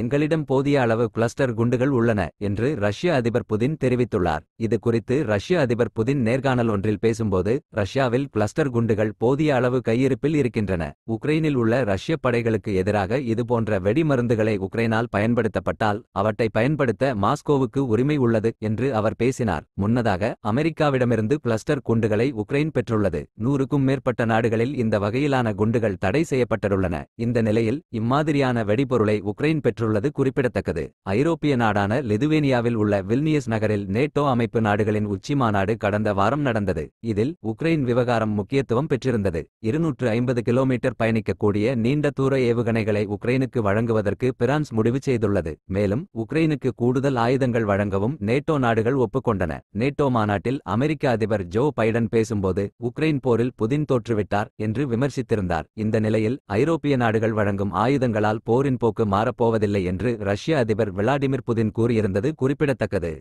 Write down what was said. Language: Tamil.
எங்களிடம் போதிய அளவு கிளஸ்டர் குண்டுகள் உள்ளன என்று ரஷ்ய அதிபர் புதின் தெரிவித்துள்ளார் இது குறித்து ரஷ்ய அதிபர் புதின் நேர்காணல் ஒன்றில் பேசும்போது ரஷ்யாவில் கிளஸ்டர் குண்டுகள் போதிய அளவு கையிருப்பில் இருக்கின்றன உக்ரைனில் உள்ள ரஷ்ய படைகளுக்கு எதிராக இதுபோன்ற வெடிமருந்துகளை உக்ரைனால் பயன்படுத்தப்பட்டால் அவற்றை பயன்படுத்த மாஸ்கோவுக்கு உரிமை உள்ளது என்று அவர் பேசினார் முன்னதாக அமெரிக்காவிடமிருந்து கிளஸ்டர் குண்டுகளை உக்ரைன் பெற்றுள்ளது நூறுக்கும் மேற்பட்ட நாடுகளில் இந்த வகையிலான குண்டுகள் தடை செய்யப்பட்டுள்ளன இந்த நிலையில் இம்மாதிரியான வெடிபொருளை உக்ரைன் பெற்று பெற்றுள்ளது குறிப்பிடத்தக்கது ஐரோப்பிய நாடான லெதுவேனியாவில் உள்ள வில்னியஸ் நகரில் நேட்டோ அமைப்பு நாடுகளின் உச்சி மாநாடு கடந்த வாரம் நடந்தது இதில் உக்ரைன் விவகாரம் முக்கியத்துவம் பெற்றிருந்தது இருநூற்று ஐம்பது கிலோமீட்டர் பயணிக்கக்கூடிய நீண்ட தூர ஏவுகணைகளை உக்ரைனுக்கு வழங்குவதற்கு பிரான்ஸ் முடிவு செய்துள்ளது மேலும் உக்ரைனுக்கு கூடுதல் ஆயுதங்கள் வழங்கவும் நேட்டோ நாடுகள் ஒப்புக்கொண்டன நேட்டோ மாநாட்டில் அமெரிக்க அதிபர் ஜோ பைடன் பேசும்போது உக்ரைன் போரில் புதின் தோற்றுவிட்டார் என்று விமர்சித்திருந்தார் இந்த நிலையில் ஐரோப்பிய நாடுகள் வழங்கும் ஆயுதங்களால் போரின் போக்கு மாறப்போவதில்லை போவதில்லை என்று ரஷ்ய அதிபர் விளாடிமிர் புதின் கூறியிருந்தது குறிப்பிடத்தக்கது